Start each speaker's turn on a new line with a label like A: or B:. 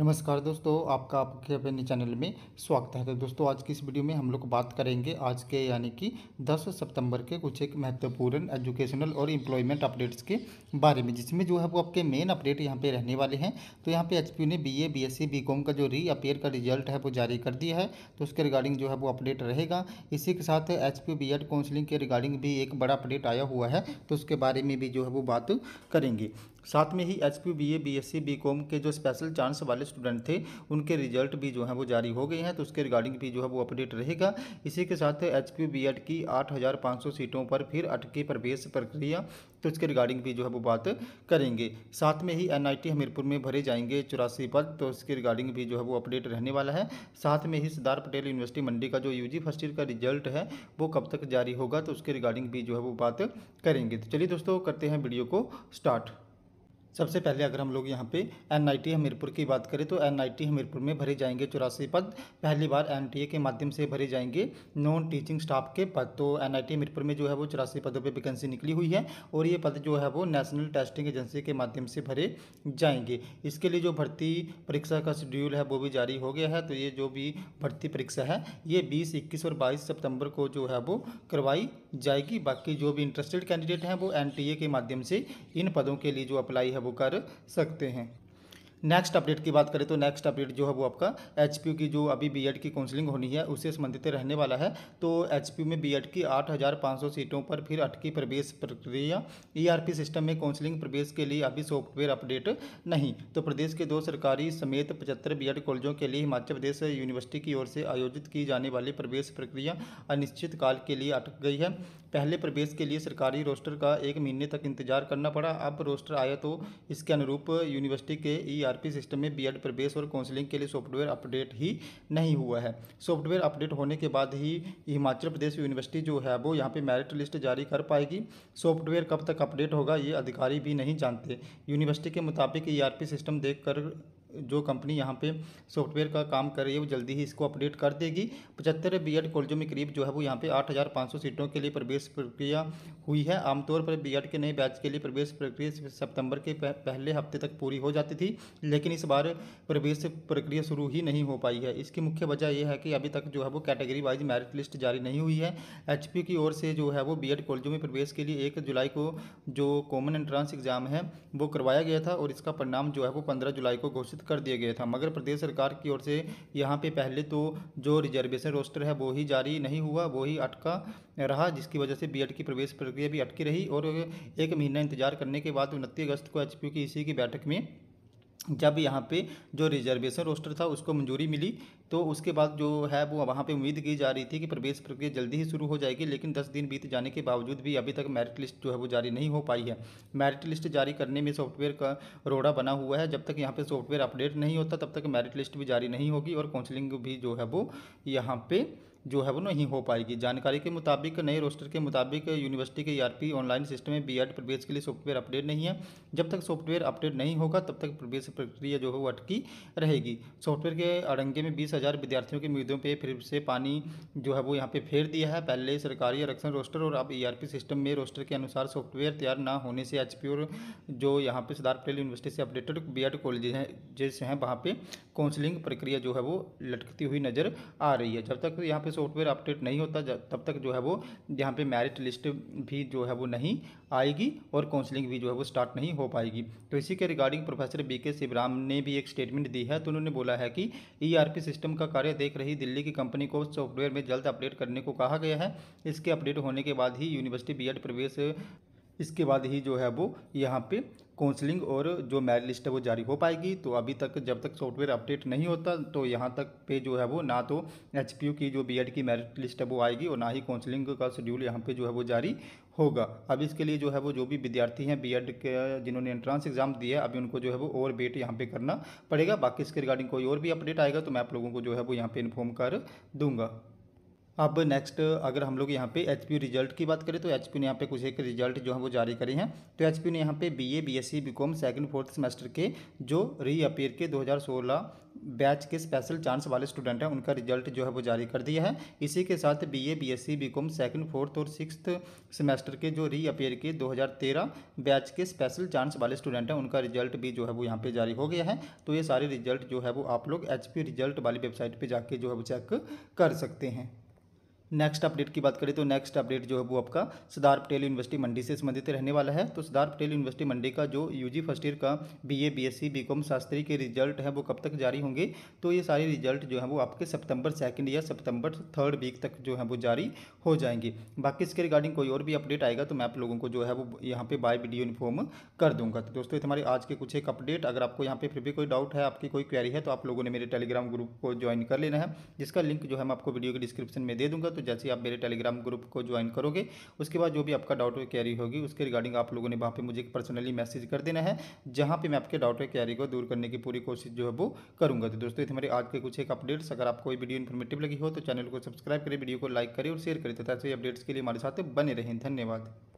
A: नमस्कार दोस्तों आपका आपके अपने चैनल में स्वागत है तो दोस्तों आज की इस वीडियो में हम लोग बात करेंगे आज के यानी कि 10 सितंबर के कुछ एक महत्वपूर्ण एजुकेशनल और एम्प्लॉयमेंट अपडेट्स के बारे में जिसमें जो है वो आपके मेन अपडेट यहाँ पे रहने वाले हैं तो यहाँ पे एच ने B A B S C B Com का जो री अपेयर का रिजल्ट है वो जारी कर दिया है तो उसके रिगार्डिंग जो है वो अपडेट रहेगा इसी के साथ H P B Ed counselling के रिगार्डिंग भी एक बड़ा अपडेट आया हुआ है तो उसके बारे में भी जो है वो बात करेंगे साथ में ही H P B A B S C B com के जो स्पेशल चांस वाले स्टूडेंट थे उनके रिजल्ट भी जो है वो जारी हो गए हैं तो उसके रिगार्डिंग भी जो है वो अपडेट रहेगा इसी के साथ एच क्यू बी एड की आठ हज़ार पाँच सौ सीटों पर फिर अटकी प्रवेश प्रक्रिया तो उसके रिगार्डिंग भी जो है वो बात करेंगे साथ में ही एन आई टी हमीरपुर में भरे जाएंगे चौरासी पद तो उसके रिगार्डिंग भी जो है वो अपडेट रहने वाला है साथ में ही सरदार पटेल यूनिवर्सिटी मंडी का जो यू जी फर्स्ट ईयर का रिजल्ट है वो कब तक जारी होगा तो उसके रिगार्डिंग भी जो है वो बात करेंगे तो चलिए दोस्तों करते हैं वीडियो को स्टार्ट सबसे पहले अगर हम लोग यहाँ पे एन हमीरपुर की बात करें तो एन हमीरपुर में भरे जाएंगे चौरासी पद पहली बार एन के माध्यम से भरे जाएंगे नॉन टीचिंग स्टाफ के पद तो एन हमीरपुर में जो है वो चौरासी पदों पे वैकेंसी निकली हुई है और ये पद जो है वो नेशनल टेस्टिंग एजेंसी के माध्यम से भरे जाएंगे इसके लिए जो भर्ती परीक्षा का शेड्यूल है वो भी जारी हो गया है तो ये जो भी भर्ती परीक्षा है ये बीस इक्कीस और बाईस सितम्बर को जो है वो करवाई जाएगी बाकी जो भी इंटरेस्टेड कैंडिडेट हैं वो एन के माध्यम से इन पदों के लिए जो अप्लाई है वो कर सकते हैं नेक्स्ट अपडेट की बात करें तो नेक्स्ट अपडेट जो है वो आपका एच की जो अभी बी की काउंसलिंग होनी है उससे संबंधित रहने वाला है तो एच में बी की आठ सीटों पर फिर अटकी प्रवेश प्रक्रिया ई e सिस्टम में काउंसलिंग प्रवेश के लिए अभी सॉफ्टवेयर अपडेट नहीं तो प्रदेश के दो सरकारी समेत पचहत्तर बी कॉलेजों के लिए हिमाचल प्रदेश यूनिवर्सिटी की ओर से आयोजित की जाने वाली प्रवेश प्रक्रिया अनिश्चित काल के लिए अटक गई है पहले प्रवेश के लिए सरकारी रोस्टर का एक महीने तक इंतजार करना पड़ा अब रोस्टर आया तो इसके अनुरूप यूनिवर्सिटी के E e ERP e system में बीएड प्रवेश और काउंसलिंग के लिए सॉफ्टवेयर अपडेट ही नहीं हुआ है सॉफ्टवेयर अपडेट होने के बाद ही हिमाचल प्रदेश यूनिवर्सिटी जो है वो यहाँ पे मेरिट लिस्ट जारी कर पाएगी सॉफ्टवेयर कब तक अपडेट होगा ये अधिकारी भी नहीं जानते यूनिवर्सिटी के मुताबिक ई e सिस्टम देख जो कंपनी यहाँ पे सॉफ्टवेयर का काम कर रही है वो जल्दी ही इसको अपडेट कर देगी पचहत्तर बीएड कॉलेजों में करीब जो है वो यहाँ पे 8,500 सीटों के लिए प्रवेश प्रक्रिया हुई है आमतौर पर बीएड के नए बैच के लिए प्रवेश प्रक्रिया सितंबर के पहले हफ्ते तक पूरी हो जाती थी लेकिन इस बार प्रवेश प्रक्रिया शुरू ही नहीं हो पाई है इसकी मुख्य वजह यह है कि अभी तक जो है वो कैटेगरी वाइज मेरिट लिस्ट जारी नहीं हुई है एच की ओर से जो है वो बी कॉलेजों में प्रवेश के लिए एक जुलाई को जो कॉमन एंट्रांस एग्ज़ाम है वो करवाया गया था और इसका परिणाम जो है वो पंद्रह जुलाई को घोषित घोषित कर दिया गया था मगर प्रदेश सरकार की ओर से यहाँ पे पहले तो जो रिजर्वेशन रोस्टर है वो ही जारी नहीं हुआ वो ही अटका रहा जिसकी वजह से बीएड की प्रवेश प्रक्रिया भी अटकी रही और एक महीना इंतजार करने के बाद उनतीस अगस्त को एच की इसी की बैठक में जब यहाँ पे जो रिजर्वेशन रोस्टर था उसको मंजूरी मिली तो उसके बाद जो है वो वहाँ पे उम्मीद की जा रही थी कि प्रवेश प्रक्रिया जल्दी ही शुरू हो जाएगी लेकिन 10 दिन बीत जाने के बावजूद भी अभी तक मेरिट लिस्ट जो है वो जारी नहीं हो पाई है मेरिट लिस्ट जारी करने में सॉफ्टवेयर का रोड़ा बना हुआ है जब तक यहाँ पर सॉफ्टवेयर अपडेट नहीं होता तब तक मेरिट लिस्ट भी जारी नहीं होगी और काउंसिलिंग भी जो है वो यहाँ पर जो है वो नहीं हो पाएगी जानकारी के मुताबिक नए रोस्टर के मुताबिक यूनिवर्सिटी के ई ऑनलाइन सिस्टम में बी प्रवेश के लिए सॉफ्टवेयर अपडेट नहीं है जब तक सॉफ्टवेयर अपडेट नहीं होगा तब तक प्रवेश प्रक्रिया जो है वो अटकी रहेगी सॉफ्टवेयर के अड़ंगे में बीस हज़ार विद्यार्थियों के उम्मीदों पर फिर से पानी जो है वो यहाँ पर फेर दिया है पहले सरकारी आरक्षण रोस्टर और अब ई e सिस्टम में रोस्टर के अनुसार सॉफ्टवेयर तैयार न होने से एच और जो यहाँ पे सरदार पटेल यूनिवर्सिटी से अपडेटेड बी एड कॉलेज हैं जैसे हैं वहाँ पर काउंसलिंग प्रक्रिया जो है वो लटकती हुई नज़र आ रही है जब तक यहाँ पे पे सॉफ्टवेयर अपडेट नहीं होता तब तक जो है वो यहाँ पे मैरिट लिस्ट भी जो है वो नहीं आएगी और काउंसलिंग भी जो है वो स्टार्ट नहीं हो पाएगी तो इसी के रिगार्डिंग प्रोफेसर बी के शिवराम ने भी एक स्टेटमेंट दी है तो उन्होंने बोला है कि ई e सिस्टम का कार्य देख रही दिल्ली की कंपनी को सॉफ्टवेयर में जल्द अपडेट करने को कहा गया है इसके अपडेट होने के बाद ही यूनिवर्सिटी बी प्रवेश इसके बाद ही जो है वो यहाँ पे काउंसलिंग और जो मैरिट लिस्ट है वो जारी हो पाएगी तो अभी तक जब तक सॉफ्टवेयर अपडेट नहीं होता तो यहाँ तक पे जो है वो ना तो एच की जो बी की मैरिट लिस्ट है वो आएगी और ना ही काउंसलिंग का शेड्यूल यहाँ पे जो है वो जारी होगा अब इसके लिए जो है वो जो भी विद्यार्थी हैं बी के जिन्होंने एंट्रेंस एग्जाम दिया है अभी उनको जो है वो और वेट यहाँ पे करना पड़ेगा बाकी इसके रिगार्डिंग कोई और भी अपडेट आएगा तो मैं आप लोगों को जो है वो यहाँ पे इन्फॉर्म कर दूंगा अब नेक्स्ट अगर हम लोग यहाँ पे एच रिजल्ट की बात करें तो एच ने यहाँ पे कुछ एक रिजल्ट जो है वो जारी करे हैं तो एच ने यहाँ पे B A B S C B com fourth semester के जो रीअपेयर के 2016 बैच के स्पेशल चांस वाले स्टूडेंट हैं उनका रिजल्ट जो है वो जारी कर दिया है इसी के साथ B A B S C B com fourth और सिक्स सेमेस्टर के जो रीअपेयर के दो बैच के स्पेशल चांस वाले स्टूडेंट हैं उनका रिजल्ट भी जो है वो यहाँ पर जारी हो गया है तो ये सारे रिजल्ट जो है वो आप लोग एच रिजल्ट वाली वेबसाइट पर जाके जो है वो चेक कर सकते हैं नेक्स्ट अपडेट की बात करें तो नेक्स्ट अपडेट जो है वो आपका सरदार पटेल यूनिवर्सिटी मंडी से संबंधित रहने वाला है तो सरदार पटेल यूनिवर्सिटी मंडी का जो यूजी फर्स्ट ईयर का बीए बीएससी बीकॉम शास्त्री के रिजल्ट हैं वो कब तक जारी होंगे तो ये सारे रिजल्ट जो है वो आपके सितंबर सेकंड या सितंबर थर्ड वीक तक जो है वो जारी हो जाएंगे बाकी इसके रिगार्डिंग कोई और भी अपडेट आएगा तो मैं आप लोगों को जो है वो यहाँ पर बाय वीडियो इन्फॉर्म कर दूंगा तो दोस्तों हमारे आज के कुछ एक अपडेट अगर आपको यहाँ पे फिर भी कोई डाउट है आपकी कोई क्वेरी है तो आप लोगों ने मेरे टेलीग्राम ग्रुप को ज्वाइन कर लेना है जिसका लिंक जो है मैं आपको वीडियो के डिस्क्रिप्शन में दे दूंगा तो तो जैसे ही आप मेरे टेलीग्राम ग्रुप को ज्वाइन करोगे उसके बाद जो भी आपका डाउट और कैरी होगी उसके रिगार्डिंग आप लोगों ने वहाँ पर मुझे पर्सनली मैसेज कर देना है जहाँ पर मैं आपके डाउट और कैरी को दूर करने की पूरी कोशिश जो है वो करूँगा तो दोस्तों हमारे आज के कुछ एक अपडेट्स अगर आपको वीडियो इन्फॉर्मेटिव लगी हो तो चैनल को सब्सक्राइब करें वीडियो को लाइक करें और शेयर करें तथा ऐसे अपडेट्स के लिए हमारे साथ बने रहें धन्यवाद